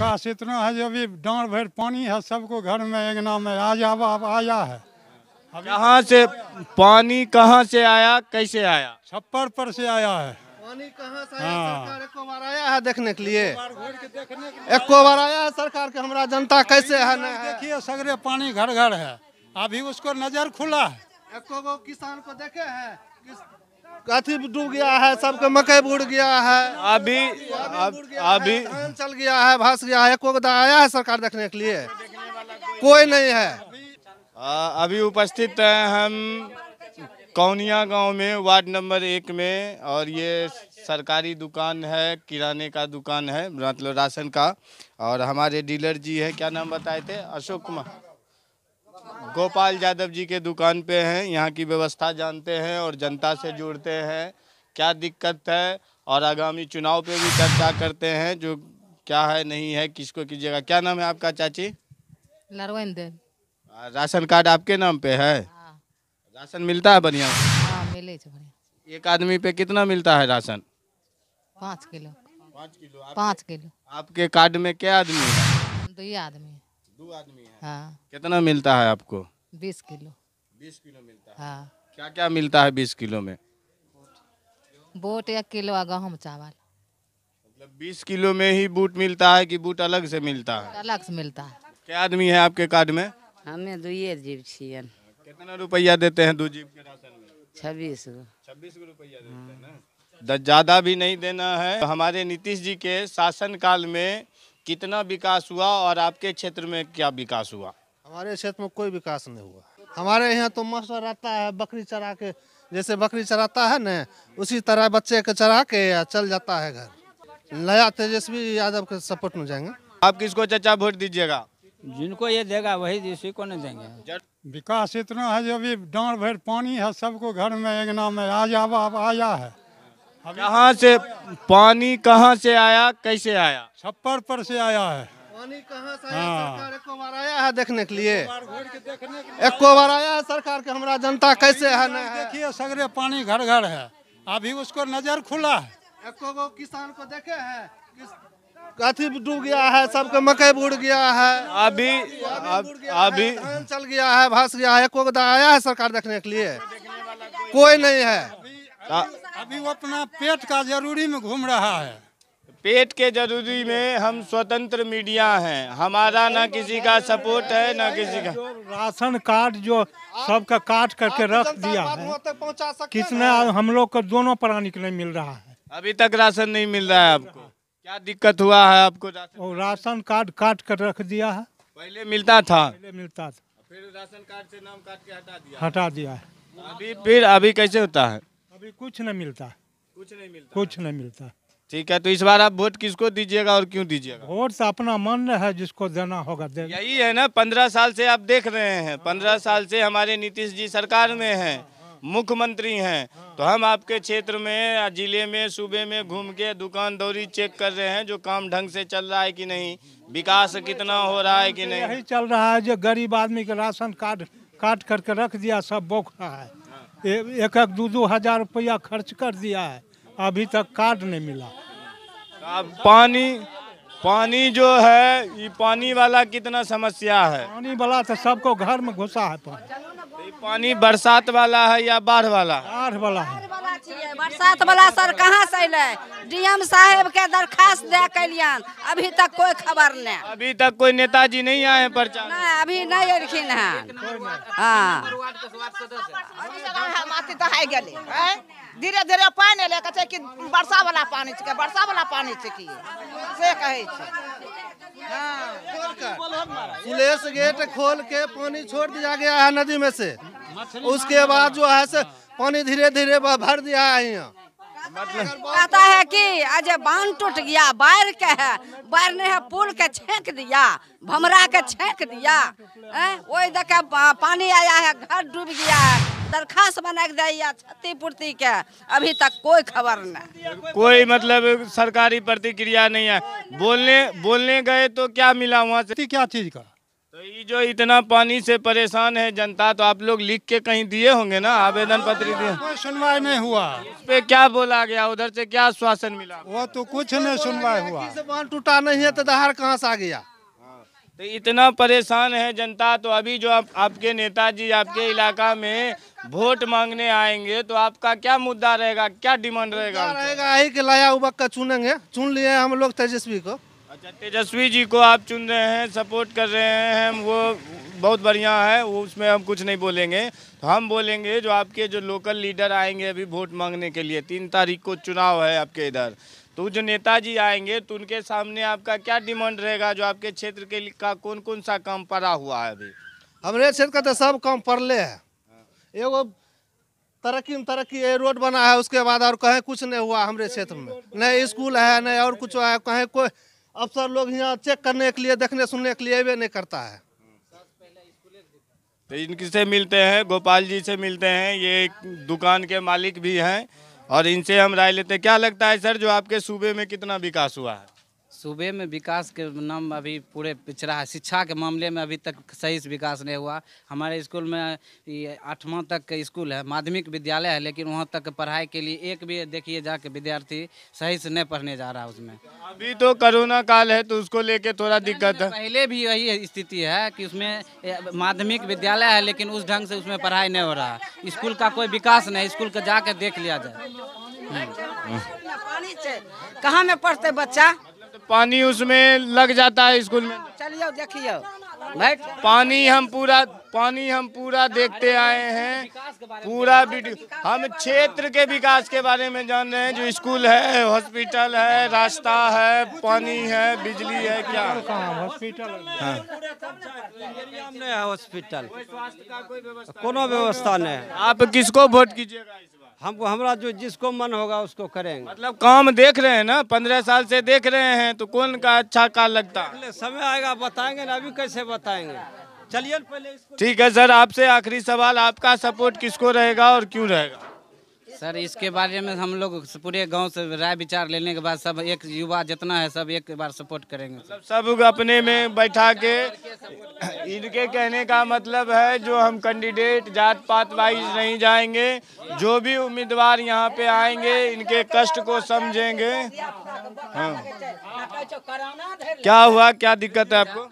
खास इतना है जो अभी डांड भर पानी है सबको घर में अंगना में आजा बाब आया है कहाँ से पानी कहाँ से आया कैसे आया छप्पर पर से आया है पानी कहाँ से आया हाँ। सरकार एक बार आया है देखने के लिए एक बार आया है सरकार के हमारा जनता कैसे है देखिए सगरे पानी घर घर है अभी उसको नजर खुला है एक किसान को देखे है अथी डूब गया है सबके मकई बुड़ गया है अभी अभी चल गया है भस गया है एको आया है सरकार देखने के लिए कोई नहीं है अभी उपस्थित है हम कौनिया गांव में वार्ड नंबर एक में और ये सरकारी दुकान है किराने का दुकान है मतलब राशन का और हमारे डीलर जी हैं क्या नाम बताए थे अशोक कुमार गोपाल यादव जी के दुकान पे हैं यहाँ की व्यवस्था जानते हैं और जनता से जुड़ते हैं क्या दिक्कत है और आगामी चुनाव पे भी चर्चा करते हैं जो क्या है नहीं है किसको कीजिएगा क्या नाम है आपका चाची नरविंदर राशन कार्ड आपके नाम पे है हाँ। राशन मिलता है हाँ, बढ़िया एक आदमी पे कितना मिलता है राशन पाँच किलो पाँच किलो पाँच किलो आपके कार्ड में क्या आदमी है दो आदमी दो आदमी है हाँ कितना मिलता है आपको बीस किलो बीस किलो मिलता है हाँ क्या क्या मिलता है बीस किलो में बूट एक किलो आ चावल मतलब बीस किलो में ही बूट मिलता है कि बूट अलग से मिलता है अलग से मिलता है क्या आदमी है आपके कार्ड में हमें दुए जीव छियन कितना रुपया देते हैं दो जीव के राशन में छब्बीस छब्बीस गो रुपया देते हैं ज़्यादा भी नहीं देना है हमारे नीतीश जी के शासन काल में कितना विकास हुआ और आपके क्षेत्र में क्या विकास हुआ हमारे क्षेत्र में कोई विकास नहीं हुआ हमारे यहाँ तो मस्त रहता है बकरी चरा के जैसे बकरी चराता है न उसी तरह बच्चे के चरा के चल जाता है घर नया तेजस्वी यादव के सपोर्ट में जाएंगे आप किसको चचा वोट दीजिएगा जिनको ये देगा वही तो इसी को नहीं देंगे विकास इतना है जो अभी डांड भर पानी है सबको घर में अंगना में आज बाब आया है कहाँ से पानी कहाँ से आया कैसे आया छप्पर पर से आया है पानी कहाँ से आया हाँ। सरकार एक बार आया है देखने के लिए एक बार आया है सरकार के हमारा जनता कैसे तो है ना देखिए सगरे पानी घर घर है अभी उसको नजर खुला है एक गो किसान को देखे है अथी डूब गया है सबके मकई बुड़ गया है अभी अभी चल गया है भस गया है एक आया है सरकार देखने के लिए कोई नहीं है अभी वो अपना पेट का जरूरी में घूम रहा है पेट के जरूरी में हम स्वतंत्र मीडिया हैं हमारा ना किसी का सपोर्ट है ना किसी का राशन कार्ड जो सबका काट करके रख दिया है कितना हम लोग को दोनों प्राणी नहीं मिल रहा है अभी तक राशन नहीं मिल रहा है आपको क्या दिक्कत हुआ है आपको राशन राशन कार्ड काट कर रख दिया है पहले मिलता था पहले मिलता था फिर राशन कार्ड से नाम काट के हटा दिया हटा दिया है अभी फिर अभी कैसे होता है अभी कुछ नहीं मिलता कुछ नहीं मिलता कुछ नहीं मिलता ठीक है तो इस बार आप वोट किसको दीजिएगा और क्यों दीजिएगा वोट से अपना मन है जिसको देना होगा दे यही है ना पंद्रह साल से आप देख रहे हैं पंद्रह हाँ। साल से हमारे नीतीश जी सरकार में हैं हाँ, हाँ। मुख्यमंत्री हैं तो हम आपके क्षेत्र में जिले में सूबे में घूम के दुकान दौरी चेक कर रहे हैं जो काम ढंग से चल रहा है कि नहीं विकास कितना हो रहा है कि नहीं यही चल रहा है जो गरीब आदमी का राशन कार्ड काट करके रख दिया सब बोख रहा है एक एक दो दो हजार रुपया खर्च कर दिया है अभी तक कार्ड नहीं मिला अब पानी पानी जो है ये पानी वाला कितना समस्या है पानी वाला तो सबको घर में घुसा है पानी पानी बरसात वाला है या बाढ़ वाला बाढ़ वाला है छियै बरसात वाला सर कहाँ से अयलै डीएम साहेब के दरखास्त दे कलियन अभी तक कोई खबर नहीं अभी तक कोई नेताजी नहीं आए हैं प्रचार नहीं अभी नहीं अलखिन है हाँ माथी दहाय गेलै धीरे धीरे पानी अल कहते कि वर्षा वाला पानी छिकै वर्षा वाला पानी छिकै से कहे छै हाँ। गेट खोल के पानी छोड़ दिया गया है नदी में से उसके बाद जो है से पानी धीरे धीरे भर दिया है यहाँ मतलब- कहता है कि अजय बांध टूट गया बाढ़ के है बाढ़ ने है पुल के छेक दिया भमरा के छेक दिया वही देखे पानी आया है घर डूब गया है दरखास्त बना के दिया क्षतिपूर्ति के अभी तक कोई खबर नहीं कोई मतलब सरकारी प्रतिक्रिया नहीं है बोलने बोलने गए तो क्या मिला वहाँ से क्या चीज का तो ये जो इतना पानी से परेशान है जनता तो आप लोग लिख के कहीं दिए होंगे ना आवेदन पत्र दिए सुनवाई नहीं हुआ इस पे क्या बोला गया उधर से क्या आश्वासन मिला वो तो कुछ नहीं सुनवाई हुआ बांध टूटा नहीं है तो दहाड़ कहाँ से आ गया तो इतना परेशान है जनता तो अभी जो आप, आपके नेताजी आपके इलाका में वोट मांगने आएंगे तो आपका क्या मुद्दा रहेगा क्या डिमांड रहेगा रहेगा यही कि लाया उबक का चुनेंगे चुन लिए हम लोग तेजस्वी को अच्छा तेजस्वी जी को आप चुन रहे हैं सपोर्ट कर रहे हैं वो बहुत बढ़िया है वो उसमें हम कुछ नहीं बोलेंगे तो हम बोलेंगे जो आपके जो लोकल लीडर आएंगे अभी वोट मांगने के लिए तीन तारीख को चुनाव है आपके इधर तो जो नेताजी आएंगे तो उनके सामने आपका क्या डिमांड रहेगा जो आपके क्षेत्र के का कौन कौन सा काम पड़ा हुआ है अभी हमारे क्षेत्र का तो सब काम पड़े है एगो तरक्की में तरक्की रोड बना है उसके बाद और कहीं कुछ नहीं हुआ हमारे क्षेत्र में न स्कूल है न और कुछ है कहीं कोई अफसर लोग यहाँ चेक करने के लिए देखने सुनने के लिए वे नहीं करता है तो इनसे मिलते हैं गोपाल जी से मिलते हैं ये दुकान के मालिक भी हैं और इनसे हम राय लेते हैं क्या लगता है सर जो आपके सूबे में कितना विकास हुआ है सूबे में विकास के नाम अभी पूरे पिछड़ा है शिक्षा के मामले में अभी तक सही से विकास नहीं हुआ हमारे स्कूल में ये आठवां तक के स्कूल है माध्यमिक विद्यालय है लेकिन वहाँ तक पढ़ाई के लिए एक भी देखिए जाके विद्यार्थी सही से नहीं पढ़ने जा रहा उसमें अभी तो कोरोना काल है तो उसको लेके थोड़ा दिक्कत है पहले भी वही स्थिति है कि उसमें माध्यमिक विद्यालय है लेकिन उस ढंग से उसमें पढ़ाई नहीं हो रहा है स्कूल का कोई विकास नहीं स्कूल का जाके देख लिया जाए कहाँ में पढ़ते बच्चा पानी उसमें लग जाता है स्कूल में चलिए देखिए पानी हम पूरा पानी हम पूरा देखते आए हैं पूरा हम क्षेत्र के विकास के बारे में जान रहे हैं जो स्कूल है हॉस्पिटल है रास्ता है पानी है बिजली है क्या हॉस्पिटल हाँ। हॉस्पिटल कोई व्यवस्था नहीं आप किसको वोट कीजिएगा हम हमारा जो जिसको मन होगा उसको करेंगे मतलब काम देख रहे हैं ना पंद्रह साल से देख रहे हैं तो कौन का अच्छा काल लगता है समय आएगा बताएंगे ना अभी कैसे बताएंगे चलिए पहले ठीक है सर आपसे आखिरी सवाल आपका सपोर्ट किसको रहेगा और क्यों रहेगा सर इसके बारे में हम लोग पूरे गांव से राय विचार लेने के बाद सब एक युवा जितना है सब एक बार सपोर्ट करेंगे मतलब सब अपने में बैठा के इनके कहने का मतलब है जो हम कैंडिडेट जात पात वाइज नहीं जाएंगे जो भी उम्मीदवार यहाँ पे आएंगे इनके कष्ट को समझेंगे हाँ क्या हुआ क्या दिक्कत है आपको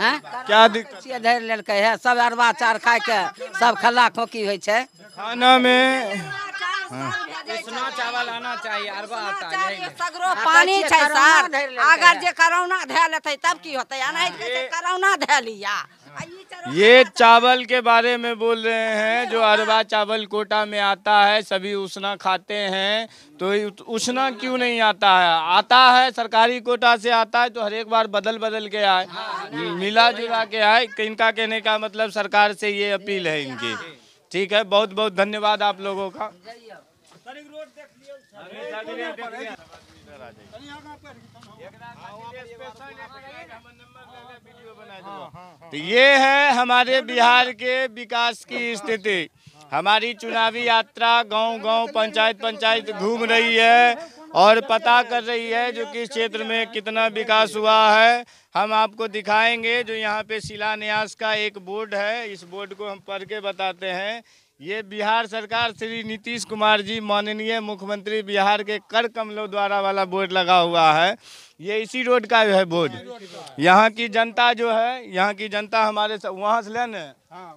है? हाँ? क्या दिक्कत है सब अरवा चार खा के सब खल्ला खोकी हो खाना में उसना चावल आना चाहिए अरबा आता है सगरो पानी छै सर अगर जे कोरोना धै लेते तब की हाँ, कोरोना धै लिया ये चावल के बारे में बोल रहे हैं जो अरबा चावल कोटा में आता है सभी उसना खाते हैं तो उसना क्यों नहीं आता है आता है सरकारी कोटा से आता है तो हर एक बार बदल बदल के आए हाँ, मिला जुला के आए इनका कहने का मतलब सरकार से ये अपील है इनकी ठीक है बहुत बहुत धन्यवाद आप लोगों का तो ये है हमारे बिहार के विकास की स्थिति हमारी चुनावी यात्रा गांव-गांव पंचायत पंचायत घूम रही है और पता कर रही है जो किस क्षेत्र में कितना विकास हुआ है हम आपको दिखाएंगे जो यहाँ पे शिलान्यास का एक बोर्ड है इस बोर्ड को हम पढ़ के बताते हैं ये बिहार सरकार श्री नीतीश कुमार जी माननीय मुख्यमंत्री बिहार के कर कमलों द्वारा वाला बोर्ड लगा हुआ है ये इसी रोड का है बोर्ड यहाँ की जनता जो है यहाँ की जनता हमारे सा, वहाँ से लेने हाँ,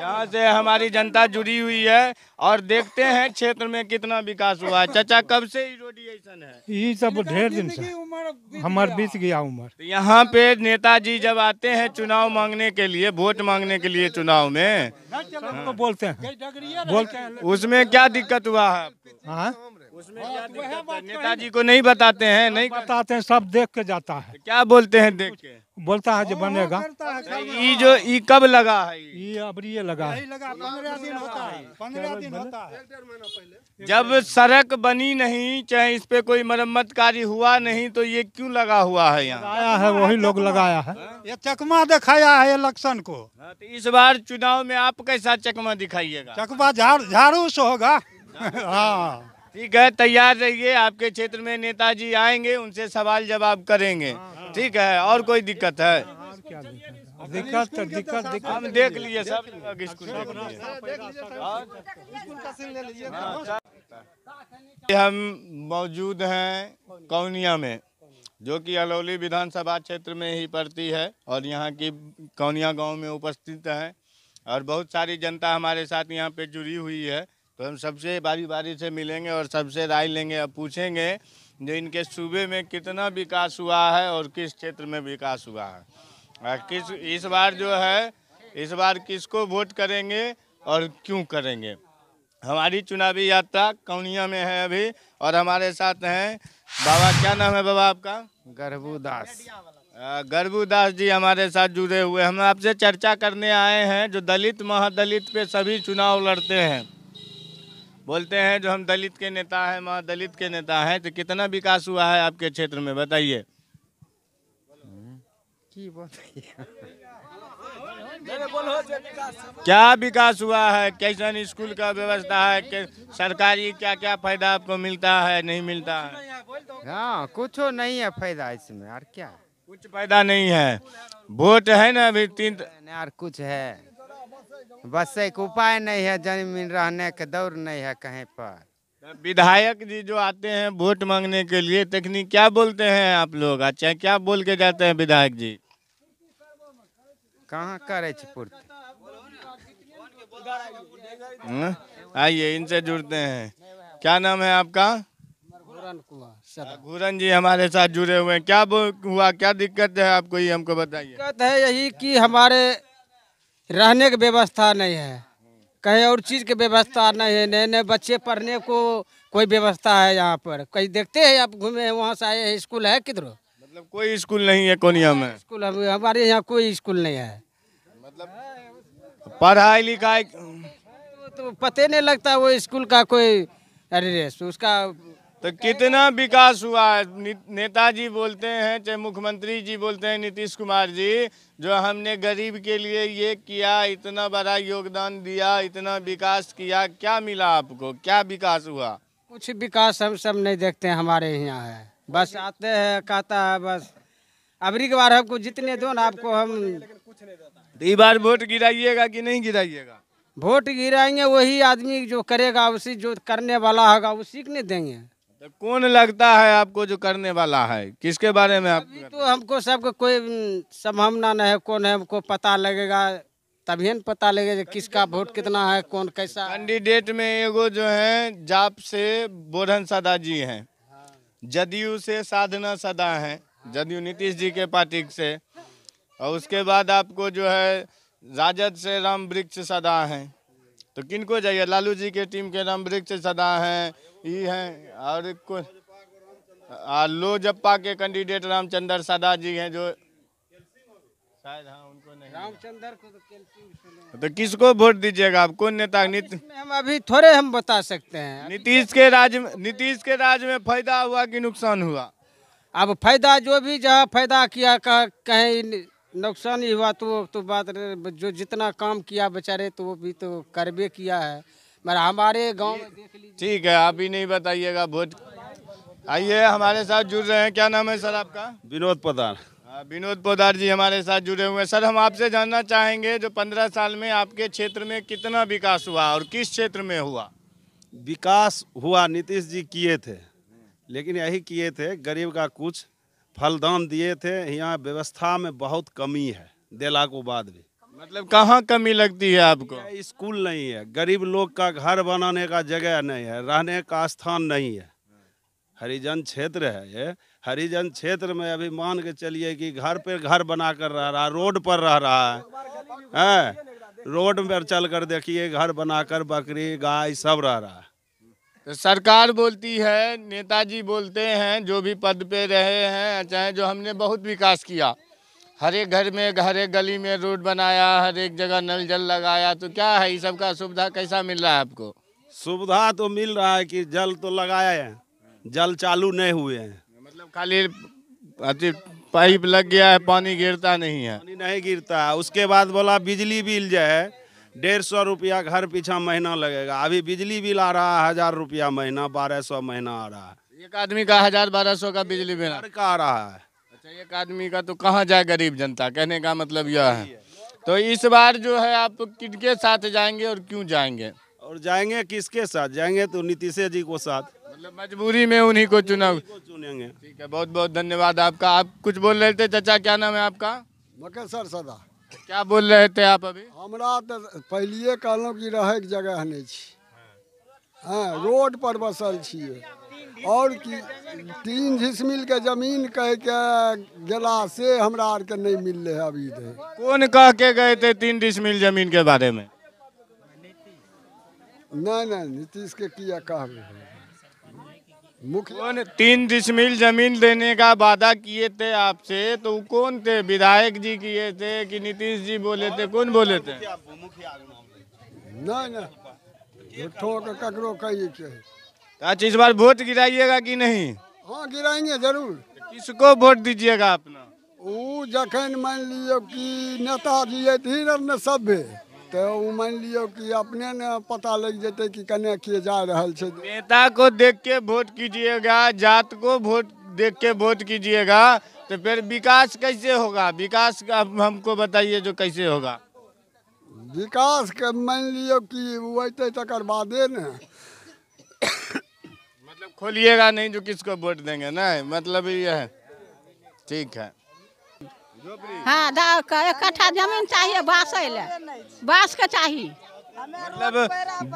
यहाँ से हमारी जनता जुड़ी हुई है और देखते हैं क्षेत्र में कितना विकास हुआ है चाचा कब से ये रोड ऐसा है ये सब ढेर दिन से हमार बीत गया उम्र तो यहाँ पे नेताजी जब आते हैं चुनाव मांगने के लिए वोट मांगने के लिए चुनाव में तो बोलते हैं बोलते हैं उसमें क्या दिक्कत हुआ है हाँ? उसमें हाँ, तो नेताजी को नहीं बताते हैं नहीं बताते हैं सब देख के जाता है क्या बोलते हैं देख के बोलता है हाँ, जो बनेगा ये जो ये कब लगा है ये अब ये लगा है जब सड़क बनी नहीं चाहे इस पे कोई मरम्मत कार्य हुआ नहीं तो ये क्यों लगा हुआ है यहाँ आया है वही लोग तो लगाया है ये चकमा दिखाया है इलेक्शन को हाँ, तो इस बार चुनाव में आप कैसा चकमा दिखाइएगा चकमा झाड़ू से होगा हाँ ठीक है तैयार रहिए आपके क्षेत्र में नेताजी आएंगे उनसे सवाल जवाब करेंगे हाँ। ठीक है और कोई दिक्कत है दिक्कत तो दिक्कत दिक्कत हम देख लिए सब स्कूल हम मौजूद हैं कौनिया में जो कि अलौली विधानसभा क्षेत्र में ही पड़ती है और यहाँ की कौनिया गांव में उपस्थित हैं और बहुत सारी जनता हमारे साथ यहाँ पे जुड़ी हुई है तो हम सबसे बारी बारी से मिलेंगे और सबसे राय लेंगे और पूछेंगे जो इनके सूबे में कितना विकास हुआ है और किस क्षेत्र में विकास हुआ है किस इस बार जो है इस बार किसको वोट करेंगे और क्यों करेंगे हमारी चुनावी यात्रा कौनिया में है अभी और हमारे साथ हैं बाबा क्या नाम है बाबा आपका गर्भुदास गर्भुदास जी हमारे साथ जुड़े हुए हम आपसे चर्चा करने आए हैं जो दलित महादलित पे सभी चुनाव लड़ते हैं बोलते हैं जो हम दलित के नेता है माँ दलित के नेता है तो कितना विकास हुआ है आपके क्षेत्र में बताइए क्या विकास हुआ है कैसन स्कूल का व्यवस्था है के सरकारी क्या क्या फायदा आपको मिलता है नहीं मिलता है हाँ कुछ नहीं है फायदा इसमें और क्या कुछ फायदा नहीं है वोट है ना अभी तीन और कुछ है बस एक उपाय नहीं है जमीन रहने के दौर नहीं है कहीं पर विधायक जी जो आते हैं वोट मांगने के लिए तकनीक क्या बोलते हैं आप लोग अच्छा क्या बोल के जाते हैं विधायक जी कहाँ करे पूर्ति हाँ? आइए इनसे जुड़ते हैं क्या नाम है आपका घूरन अच्छा, जी हमारे साथ जुड़े हुए हैं क्या हुआ क्या दिक्कत है आपको ये हमको बताइए दिक्कत है यही कि हमारे रहने की व्यवस्था नहीं है कहीं और चीज़ की व्यवस्था नहीं है नए नए बच्चे पढ़ने को कोई व्यवस्था है यहाँ पर कहीं देखते हैं आप घूमे हैं वहाँ से आए हैं स्कूल है किधर मतलब कोई स्कूल नहीं है कोनिया में स्कूल हमारे यहाँ कोई स्कूल नहीं है मतलब पढ़ाई लिखाई तो पते नहीं लगता वो स्कूल का कोई एड्रेस उसका तो कितना विकास हुआ है नेताजी बोलते हैं चाहे मुख्यमंत्री जी बोलते हैं नीतीश कुमार जी जो हमने गरीब के लिए ये किया इतना बड़ा योगदान दिया इतना विकास किया क्या मिला आपको क्या विकास हुआ कुछ विकास हम सब नहीं देखते हैं हमारे यहाँ है बस आते हैं कहता है बस अबरी के बार हमको जितने दो ना आपको हम तो इस बार वोट गिराइएगा कि नहीं गिराइएगा वोट गिराएंगे वही आदमी जो करेगा उसी जो करने वाला होगा उसी के नहीं देंगे तो कौन लगता है आपको जो करने वाला है किसके बारे में आप तो हमको सबको कोई हम्म, संभावना नहीं है कौन है हमको पता लगेगा तभी न पता लगेगा किसका वोट मतलब कितना है कौन कैसा कैंडिडेट में एगो जो है जाप से बोधन सदा जी हैं हाँ। जदयू से साधना सदा हैं जदयू नीतीश जी के पार्टी से और उसके बाद आपको जो है राजद से राम वृक्ष सदा हैं तो किनको जाइए लालू जी के टीम के नाम वृक्ष सदा हैं ये हैं और कुछ लोजप्पा के कैंडिडेट रामचंद्र सदा जी हैं जो शायद हाँ उनको नहीं रामचंद्र को तो, तो, किसको वोट दीजिएगा आप कौन नेता नीति हम अभी थोड़े हम बता सकते हैं नीतीश के राज में नीतीश के राज में फायदा हुआ कि नुकसान हुआ अब फायदा जो भी जहाँ फायदा किया कहें नुकसान ही हुआ तो तो बात जो जितना काम किया बेचारे तो वो भी तो करबे किया है मगर हमारे गांव ठीक है आप ही नहीं बताइएगा वोट आइए हमारे साथ जुड़ रहे हैं क्या नाम है सर आपका विनोद पोदार हाँ, विनोद पोदार जी हमारे साथ जुड़े हुए हैं सर हम आपसे जानना चाहेंगे जो पंद्रह साल में आपके क्षेत्र में कितना विकास हुआ और किस क्षेत्र में हुआ विकास हुआ नीतीश जी किए थे लेकिन यही किए थे गरीब का कुछ फलदान दिए थे यहाँ व्यवस्था में बहुत कमी है देला को बाद भी मतलब कहाँ कमी लगती है आपको स्कूल नहीं है गरीब लोग का घर बनाने का जगह नहीं है रहने का स्थान नहीं है हरिजन क्षेत्र है ये हरिजन क्षेत्र में अभी मान के चलिए कि घर पे घर बना कर रह रहा रोड पर रह रहा है, हैं रोड पर चल कर देखिए घर बनाकर बकरी गाय सब रह रहा है सरकार बोलती है नेताजी बोलते हैं जो भी पद पे रहे हैं चाहे जो हमने बहुत विकास किया हर एक घर में हर एक गली में रोड बनाया हर एक जगह नल जल लगाया तो क्या है ये सब का सुविधा कैसा मिल रहा है आपको सुविधा तो मिल रहा है कि जल तो लगाया है जल चालू नहीं हुए हैं मतलब खाली पाइप लग गया है पानी गिरता नहीं है पानी नहीं गिरता है उसके बाद बोला बिजली बिल जो है डेढ़ सौ रुपया घर पीछा महीना लगेगा अभी बिजली बिल आ रहा है हजार रुपया महीना बारह सौ महीना आ रहा है एक आदमी का हजार बारह सौ का बिजली बिल आ रहा है अच्छा एक आदमी का तो कहाँ जाए गरीब जनता कहने का मतलब यह है तो इस बार जो है आप किनके साथ जाएंगे और क्यों जाएंगे और जाएंगे किसके साथ जाएंगे तो नीतीश जी को साथ मतलब मजबूरी में उन्हीं को चुना चुनेंगे ठीक है बहुत बहुत धन्यवाद आपका आप कुछ बोल रहे थे चाचा क्या नाम है आपका सर सदा क्या बोल रहे थे आप अभी हमरा तो पहले कहलों कि रह जगह नहीं हाँ रोड पर बसल छे और की तीन झिसमिल के जमीन कह के गला से हमरा के नहीं मिल रहे अभी तक कौन कह के गए थे तीन झिसमिल जमीन के बारे में नहीं नहीं नीतीश के किया कह मुखिया तीन दिसमिल जमीन देने का वादा किए थे आपसे तो कौन थे विधायक जी किए थे कि नीतीश जी बोले थे कौन बोले थे ना अच्छा इस बार वोट गिराइएगा कि नहीं हाँ गिराएंगे जरूर किसको वोट दीजिएगा अपना वो जखन मान लियो कि नेता जी धीरे सभ्य तो मान लियो कि अपने ने पता लग जाते कि कने किए जा रहा है नेता को देख के वोट कीजिएगा जात को वोट देख के वोट कीजिएगा तो फिर विकास कैसे होगा विकास का हमको बताइए जो कैसे होगा विकास के मान लियो कि वैसे तक बादे न मतलब खोलिएगा नहीं जो किसको वोट देंगे ना मतलब ये है ठीक है हाँ कट्ठा जमीन चाहिए बासे बास के चाहिए मतलब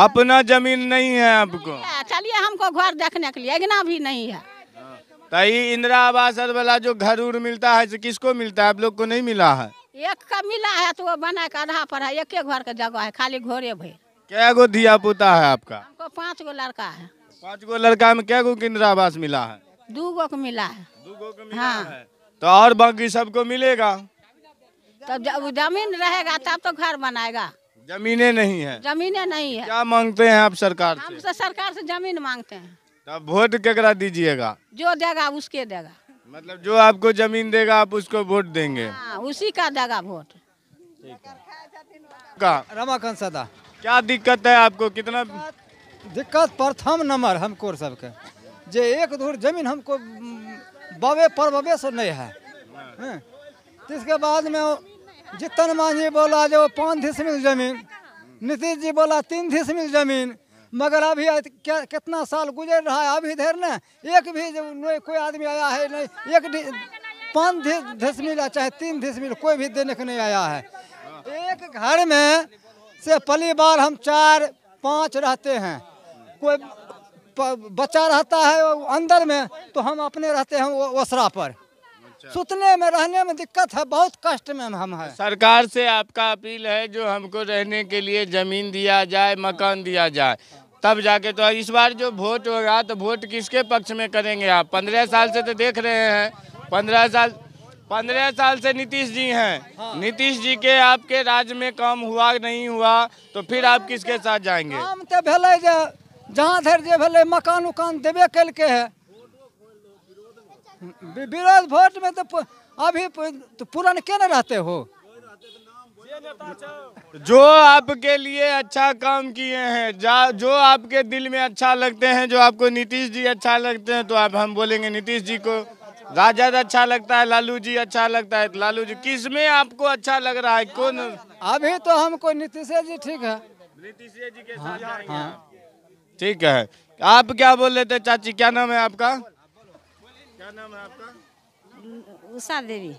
अपना जमीन नहीं है आपको चलिए हमको घर देखने के लिए अगना भी नहीं है हाँ, तही तो इंदिरा आवास वाला जो घर उर मिलता है तो किसको मिलता है आप लोग को नहीं मिला है एक का मिला है तो वो बना के आधा पर है एक घर का जगह है खाली घोड़े भर क्या गो धिया पुता है आपका हमको पाँच गो लड़का है पाँच गो लड़का में क्या गो इंदिरा आवास मिला है दू गो को मिला है दू गो को मिला हाँ। है तो और बाकी सबको मिलेगा तब जब जमीन रहेगा तब तो घर बनाएगा जमीने नहीं है जमीने नहीं है क्या मांगते हैं आप सरकार हम से तो सरकार से जमीन मांगते हैं तब तो वोट केकरा दीजिएगा जो देगा उसके देगा मतलब जो आपको जमीन देगा आप उसको वोट देंगे आ, हाँ, उसी का देगा वोट का रमाखंड सदा क्या दिक्कत है आपको कितना दिक्कत प्रथम नंबर हमको सबके जे एक दूर जमीन हमको बाबे पर बबे से नहीं है इसके बाद में जितन मांझी बोला जो पाँच धीसमिल जमीन नीतीश जी बोला तीन धीसमिल जमीन मगर अभी कितना साल गुजर रहा है अभी देर ना एक भी नहीं कोई आदमी आया है नहीं एक पाँच धीसमिल चाहे तीन धीसमिल कोई भी देने को नहीं आया है एक घर में से पली बार हम चार पाँच रहते हैं कोई बच्चा रहता है अंदर में तो हम अपने रहते हैं ओसरा पर अच्छा। सुतने में रहने में दिक्कत है बहुत कष्ट में हम हैं सरकार से आपका अपील है जो हमको रहने के लिए ज़मीन दिया जाए मकान दिया जाए तब जाके तो इस बार जो वोट होगा तो वोट किसके पक्ष में करेंगे आप पंद्रह साल से तो देख रहे हैं पंद्रह साल पंद्रह साल से नीतीश जी हैं हाँ। नीतीश जी के आपके राज्य में काम हुआ नहीं हुआ तो फिर आप किसके साथ जाएंगे काम तो जहाँ धर जे भले मकान उकान देवे कल के है विरोध वोट में तो अभी तो पूरा के न रहते हो जो आपके लिए अच्छा काम किए हैं जो आपके दिल में अच्छा लगते हैं जो आपको नीतीश जी अच्छा लगते हैं तो आप हम बोलेंगे नीतीश जी को राजद अच्छा लगता है लालू जी अच्छा लगता है तो लालू जी किस में आपको अच्छा लग रहा है कौन अभी तो हमको नीतीश जी ठीक है नीतीश जी के साथ हाँ, हाँ। ठीक है आप क्या बोल रहे थे चाची क्या नाम है आपका क्या नाम है आपका उषा देवी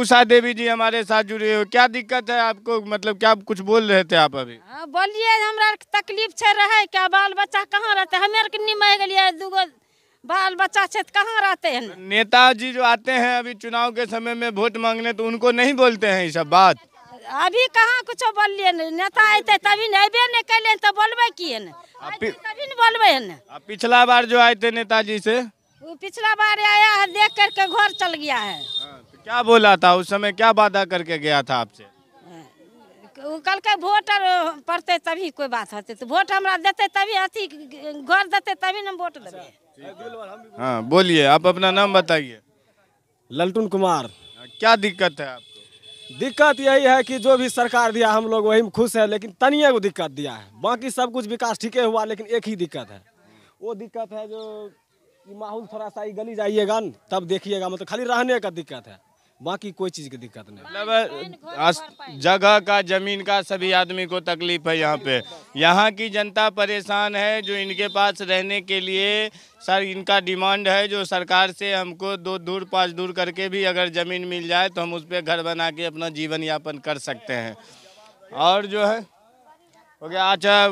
उषा देवी जी हमारे साथ जुड़े हो क्या दिक्कत है आपको मतलब क्या कुछ बोल रहे थे आप अभी बोलिए हमारा तकलीफ छे रहे क्या बाल बच्चा कहाँ रहते हमें गलिए दूगो बाल बच्चा छे कहाँ रहते हैं नेताजी जो आते हैं अभी चुनाव के समय में वोट मांगने तो उनको नहीं बोलते हैं ये सब बात अभी कहाँ कुछ बोलिए नेता अत तभी अबे नहीं कल तो बोलब किए ने तभी बोलबे पिछला बार जो आए थे नेताजी से वो पिछला बार आया है देख करके घर चल गया है हाँ, तो क्या बोला था उस समय क्या वादा करके गया था आपसे कल हाँ, के वोट पड़ते तभी कोई बात होते तो वोट हमारा देते तभी अथी घर देते तभी ना वोट देते हाँ बोलिए आप अपना नाम बताइए ललटुन कुमार हाँ, क्या दिक्कत है आप दिक्कत यही है कि जो भी सरकार दिया हम लोग वही में खुश है लेकिन तनिए को दिक्कत दिया है बाकी सब कुछ विकास है हुआ लेकिन एक ही दिक्कत है वो दिक्कत है जो माहौल थोड़ा सा ही गली जाइएगा तब देखिएगा मतलब खाली रहने का दिक्कत है बाकी कोई चीज़ की दिक्कत नहीं मतलब जगह का ज़मीन का सभी आदमी को तकलीफ है यहाँ पे यहाँ की जनता परेशान है जो इनके पास रहने के लिए सर इनका डिमांड है जो सरकार से हमको दो दूर पाँच दूर करके भी अगर ज़मीन मिल जाए तो हम उस पर घर बना के अपना जीवन यापन कर सकते हैं और जो है हो गया अच्छा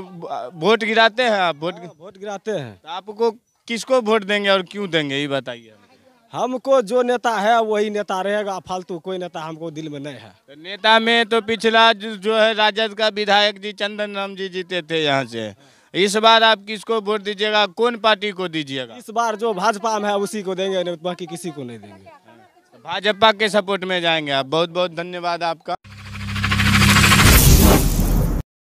वोट गिराते हैं आप वोट हाँ, वोट गिराते हैं तो आपको किसको वोट देंगे और क्यों देंगे ये बताइए हमको जो नेता है वही नेता रहेगा फालतू कोई नेता हमको दिल में नहीं है तो नेता में तो पिछला जो है राजद का विधायक जी चंदन राम जी जीते थे यहाँ से इस बार आप किसको वोट दीजिएगा कौन पार्टी को दीजिएगा इस बार जो भाजपा में है उसी को देंगे तो बाकी किसी को नहीं देंगे भाजपा के सपोर्ट में जाएंगे आप बहुत बहुत धन्यवाद आपका